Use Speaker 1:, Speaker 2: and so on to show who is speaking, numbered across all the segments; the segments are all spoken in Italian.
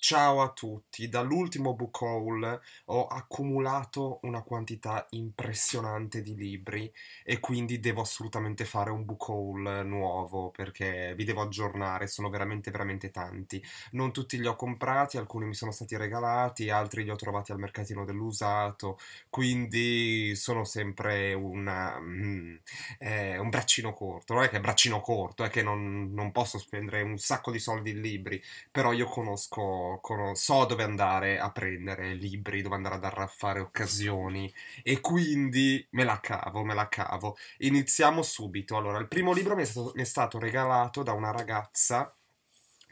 Speaker 1: Ciao a tutti, dall'ultimo book haul ho accumulato una quantità impressionante di libri e quindi devo assolutamente fare un book haul nuovo perché vi devo aggiornare, sono veramente veramente tanti. Non tutti li ho comprati, alcuni mi sono stati regalati, altri li ho trovati al mercatino dell'usato, quindi sono sempre una, mm, eh, un braccino corto, non è che è braccino corto, è che non, non posso spendere un sacco di soldi in libri, però io conosco gioco, so dove andare a prendere libri, dove andare ad arraffare occasioni e quindi me la cavo, me la cavo. Iniziamo subito. Allora, il primo libro mi è stato, mi è stato regalato da una ragazza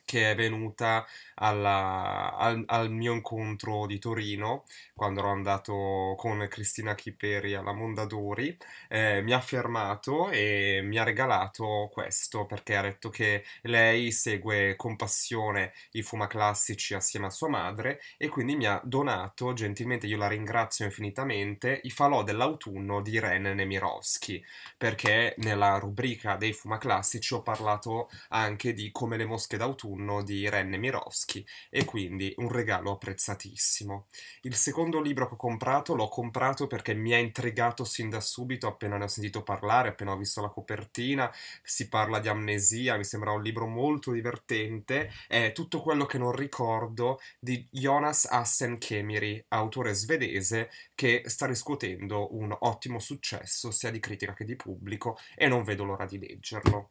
Speaker 1: che è venuta alla, al, al, mio incontro di Torino quando ero andato con Cristina Chiperi alla Mondadori, eh, mi ha fermato e mi ha regalato questo perché ha detto che lei segue con passione i fumaclassici assieme a sua madre e quindi mi ha donato gentilmente, io la ringrazio infinitamente, i falò dell'autunno di Ren Nemirovsky perché nella rubrica dei fumaclassici ho parlato anche di come le mosche d'autunno autunno di Renne Mirowski e quindi un regalo apprezzatissimo. Il secondo libro che ho comprato l'ho comprato perché mi ha intrigato sin da subito appena ne ho sentito parlare, appena ho visto la copertina, si parla di amnesia, mi sembra un libro molto divertente, è tutto quello che non ricordo di Jonas Assen Kemiri, autore svedese che sta riscuotendo un ottimo successo sia di critica che di pubblico e non vedo l'ora di leggerlo.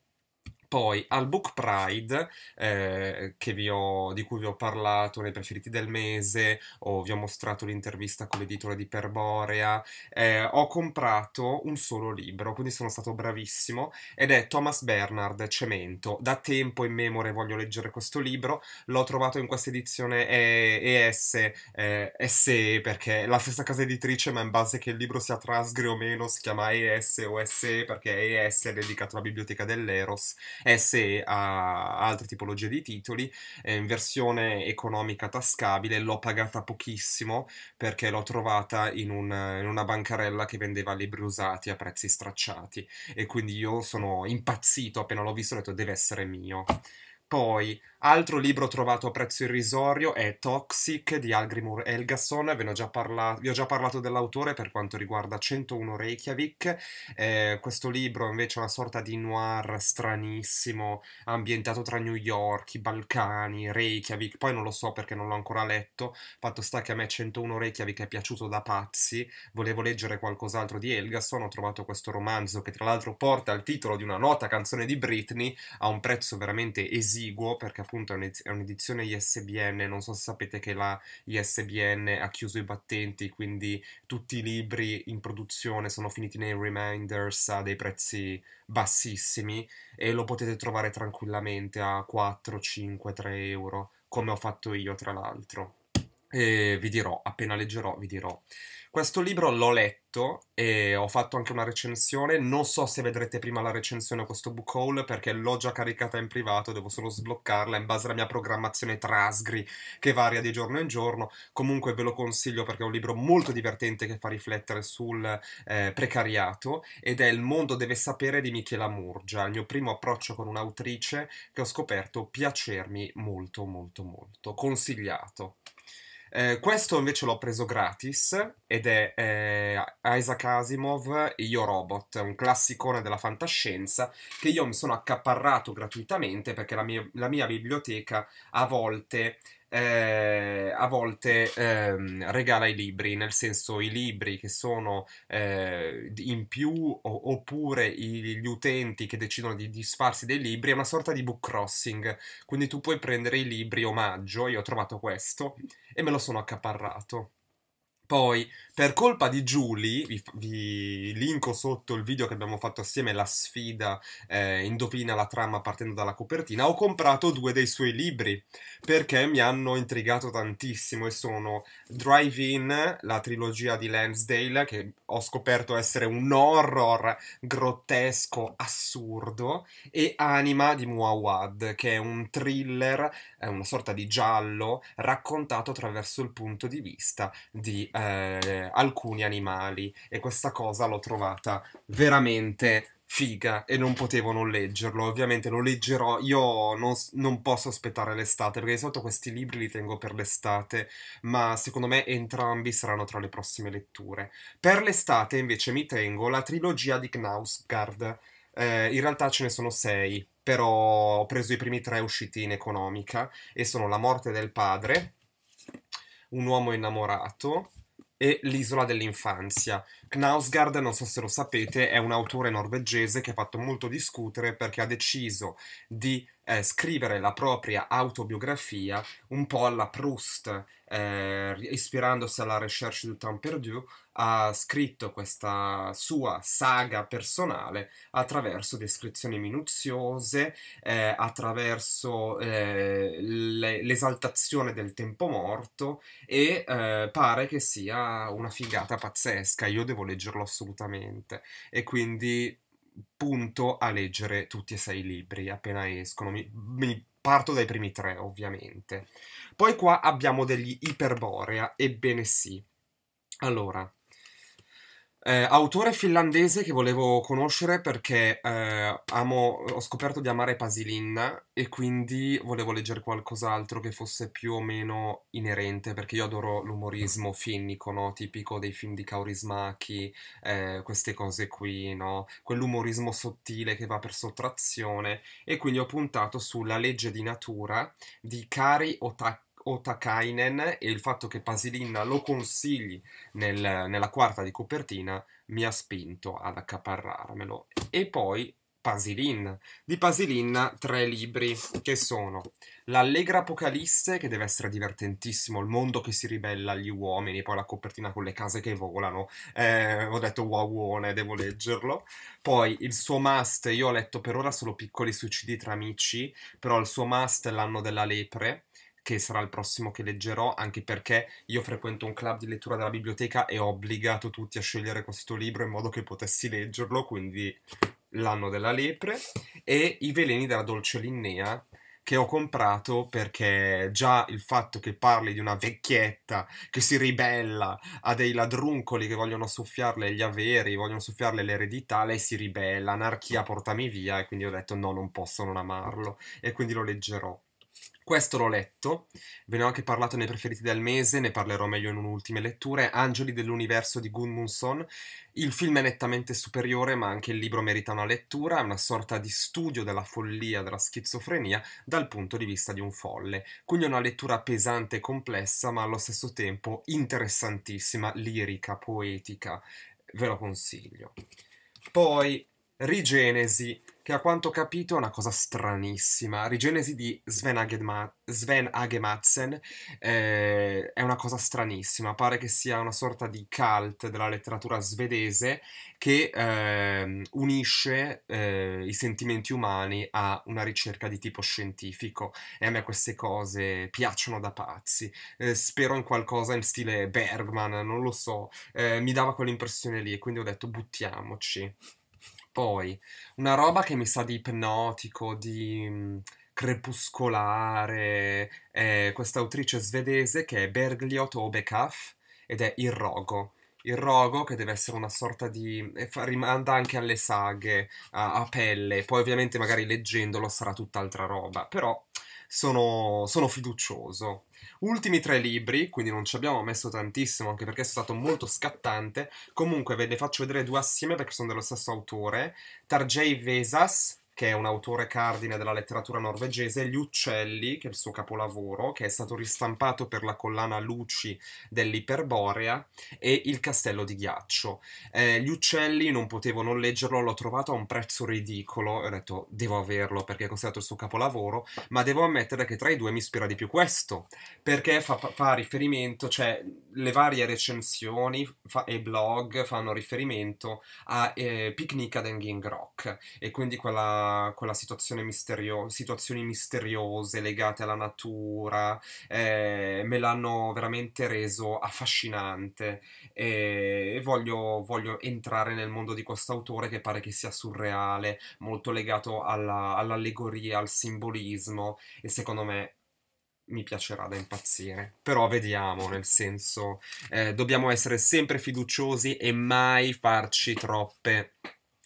Speaker 1: Poi al Book Pride, eh, ho, di cui vi ho parlato nei preferiti del mese, o vi ho mostrato l'intervista con l'editore di Perborea, eh, ho comprato un solo libro, quindi sono stato bravissimo, ed è Thomas Bernard Cemento. Da tempo in memoria voglio leggere questo libro, l'ho trovato in questa edizione ES, eh, SE, perché è la stessa casa editrice, ma in base che il libro sia trasgre o meno si chiama ES o SE, perché ES è dedicato alla biblioteca dell'Eros e eh se ha altre tipologie di titoli. Eh, in versione economica tascabile l'ho pagata pochissimo perché l'ho trovata in, un, in una bancarella che vendeva libri usati a prezzi stracciati e quindi io sono impazzito appena l'ho visto e ho detto deve essere mio. Poi Altro libro trovato a prezzo irrisorio è Toxic di Algrimur Elgason, Ve già parla- vi ho già parlato dell'autore per quanto riguarda 101 Reykjavik, eh, questo libro invece è una sorta di noir stranissimo, ambientato tra New York, i Balcani, Reykjavik, poi non lo so perché non l'ho ancora letto, fatto sta che a me 101 Reykjavik è piaciuto da pazzi, volevo leggere qualcos'altro di Elgason, ho trovato questo romanzo che tra l'altro porta il titolo di una nota canzone di Britney a un prezzo veramente esiguo perché appunto appunto è un'edizione ISBN, non so se sapete che la ISBN ha chiuso i battenti, quindi tutti i libri in produzione sono finiti nei reminders a dei prezzi bassissimi e lo potete trovare tranquillamente a 4, 5, 3 euro, come ho fatto io tra l'altro e vi dirò, appena leggerò, vi dirò. Questo libro l'ho letto e ho fatto anche una recensione. Non so se vedrete prima la recensione a questo book haul perché l'ho già caricata in privato, devo solo sbloccarla in base alla mia programmazione Trasgri che varia di giorno in giorno. Comunque ve lo consiglio perché è un libro molto divertente che fa riflettere sul eh, precariato ed è Il mondo deve sapere di Michela Murgia, il mio primo approccio con un'autrice che ho scoperto piacermi molto molto molto. Consigliato. Eh, questo invece l'ho preso gratis ed è eh, Isaac Asimov Io Robot, un classicone della fantascienza che io mi sono accaparrato gratuitamente perché la mia, la mia biblioteca a volte eh, a volte ehm, regala i libri, nel senso i libri che sono eh, in più o, oppure i, gli utenti che decidono di disfarsi dei libri, è una sorta di book crossing, quindi tu puoi prendere i libri omaggio, io ho trovato questo e me lo sono accaparrato. Poi, per colpa di Julie, vi, vi, linko sotto il video che abbiamo fatto assieme, la sfida eh, indovina la trama partendo dalla copertina, ho comprato due dei suoi libri perché mi hanno intrigato tantissimo e sono Drive In, la trilogia di Lansdale, che ho scoperto essere un horror grottesco, assurdo, e Anima di Muawad, che è un thriller, è una sorta di giallo, raccontato attraverso il punto di vista di eh, alcuni animali e questa cosa l'ho trovata veramente figa e non potevo non leggerlo. Ovviamente lo leggerò, io non, non, posso aspettare l'estate perché di solito questi libri li tengo per l'estate, ma secondo me entrambi saranno tra le prossime letture. Per l'estate invece mi tengo la trilogia di Knausgard. Eh, in realtà ce ne sono sei, però ho preso i primi tre usciti in economica e sono La morte del padre, Un uomo innamorato e L'isola dell'infanzia. Knausgard, non so se lo sapete, è un autore norvegese che ha fatto molto discutere perché ha deciso di eh, scrivere la propria autobiografia un po' alla Proust, eh, ispirandosi alla Recherche du Temps Perdu, ha scritto questa sua saga personale attraverso descrizioni minuziose, eh, attraverso eh, l'esaltazione del tempo morto e eh, pare che sia una figata pazzesca, io devo leggerlo assolutamente e quindi punto a leggere tutti e sei i libri appena escono. Mi, mi parto dai primi tre, ovviamente. Poi qua abbiamo degli iperborea, ebbene sì. Allora, eh, autore finlandese che volevo conoscere perché eh, amo, ho scoperto di amare Pasilinna e quindi volevo leggere qualcos'altro che fosse più o meno inerente perché io adoro l'umorismo finnico, no? tipico dei film di Kaurismachi, eh, queste cose qui, no? quell'umorismo sottile che va per sottrazione e quindi ho puntato sulla legge di natura di Kari Otaki Otakainen e il fatto che Pasilinna lo consigli nel, nella quarta di copertina mi ha spinto ad accaparrarmelo. E poi Pasilin. Di Pasilin tre libri che sono L'allegra apocalisse, che deve essere divertentissimo, il mondo che si ribella agli uomini, poi la copertina con le case che volano, eh, ho detto wowone, devo leggerlo. Poi il suo must, io ho letto per ora solo piccoli suicidi tra amici, però il suo must è l'anno della lepre, che sarà il prossimo che leggerò, anche perché io frequento un club di lettura della biblioteca e ho obbligato tutti a scegliere questo libro in modo che potessi leggerlo, quindi L'anno della lepre, e I veleni della dolce Linnea, che ho comprato perché già il fatto che parli di una vecchietta che si ribella a dei ladruncoli che vogliono soffiarle gli averi, vogliono soffiarle l'eredità, lei si ribella, anarchia portami via e quindi ho detto no, non posso non amarlo e quindi lo leggerò. Questo l'ho letto, ve ne ho anche parlato nei preferiti del mese, ne parlerò meglio in un'ultima lettura, Angeli dell'universo di Gunmunson. Il film è nettamente superiore, ma anche il libro merita una lettura, è una sorta di studio della follia, della schizofrenia, dal punto di vista di un folle. Quindi è una lettura pesante e complessa, ma allo stesso tempo interessantissima, lirica, poetica. Ve lo consiglio. Poi, Rigenesi che a quanto ho capito è una cosa stranissima. Rigenesi di Sven, Agedma- Sven Agemadsen eh, è una cosa stranissima, pare che sia una sorta di cult della letteratura svedese che eh, unisce eh, i sentimenti umani a una ricerca di tipo scientifico e a me queste cose piacciono da pazzi. Eh, spero in qualcosa in stile Bergman, non lo so, eh, mi dava quell'impressione lì e quindi ho detto buttiamoci. Poi, una roba che mi sa di ipnotico, di mm, crepuscolare, è questa autrice svedese che è Bergliot Obekaf ed è Il Rogo. Il rogo che deve essere una sorta di... rimanda anche alle saghe, a, a pelle, poi ovviamente magari leggendolo sarà tutt'altra roba, però sono, sono fiducioso. Ultimi tre libri, quindi non ci abbiamo messo tantissimo, anche perché è stato molto scattante. Comunque ve ne faccio vedere due assieme perché sono dello stesso autore. Tarjei Vesas, che è un autore cardine della letteratura norvegese, Gli uccelli, che è il suo capolavoro, che è stato ristampato per la collana Luci dell'Iperborea, e Il castello di ghiaccio. Eh, gli uccelli non potevo non leggerlo, l'ho trovato a un prezzo ridicolo, ho detto devo averlo perché è considerato il suo capolavoro, ma devo ammettere che tra i due mi ispira di più questo, perché fa, fa riferimento, cioè le varie recensioni fa, e blog fanno riferimento a eh, Picnic ad Engin Rock, e quindi quella la, situazione misterio- situazioni misteriose legate alla natura, eh, me l'hanno veramente reso affascinante eh, e, voglio, voglio, entrare nel mondo di questo autore che pare che sia surreale, molto legato alla, all'allegoria, al simbolismo e secondo me mi piacerà da impazzire. Però vediamo, nel senso, eh, dobbiamo essere sempre fiduciosi e mai farci troppe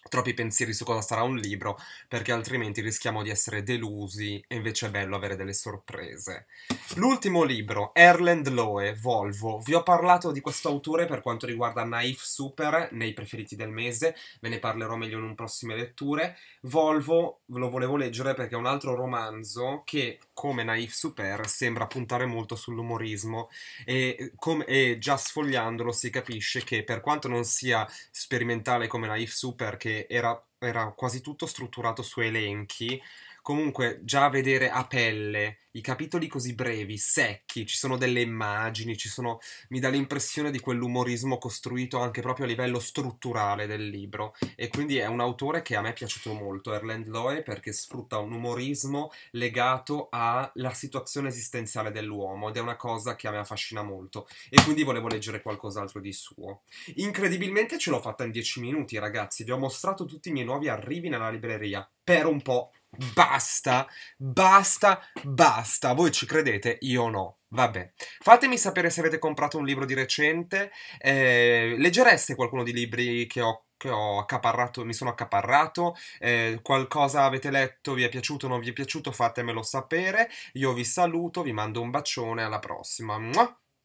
Speaker 1: troppi pensieri su cosa sarà un libro, perché altrimenti rischiamo di essere delusi e invece è bello avere delle sorprese. L'ultimo libro, Erland Loe, Volvo. Vi ho parlato di questo autore per quanto riguarda Naif Super, nei preferiti del mese, ve ne parlerò meglio in prossime letture. Volvo lo volevo leggere perché è un altro romanzo che, come Naif Super, sembra puntare molto sull'umorismo e, e già sfogliandolo si capisce che per quanto non sia sperimentale come Naif Super, che era, era quasi tutto strutturato su elenchi comunque già vedere a pelle i capitoli così brevi, secchi, ci sono delle immagini, sono... mi dà l'impressione di quell'umorismo costruito anche proprio a livello strutturale del libro e quindi è un autore che a me è piaciuto molto, Erland Loe, perché sfrutta un umorismo legato alla situazione esistenziale dell'uomo ed è una cosa che a me affascina molto e quindi volevo leggere qualcos'altro di suo. Incredibilmente ce l'ho fatta in dieci minuti ragazzi, vi ho mostrato tutti i miei nuovi arrivi nella libreria, per un po' Basta, basta, basta. Voi ci credete, io no. Vabbè, fatemi sapere se avete comprato un libro di recente. Eh, leggereste qualcuno di libri che ho che ho accaparrato, mi sono accaparrato, eh, qualcosa avete letto, vi è piaciuto o non vi è piaciuto, fatemelo sapere. Io vi saluto, vi mando un bacione, alla prossima.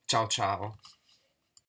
Speaker 1: Ciao ciao.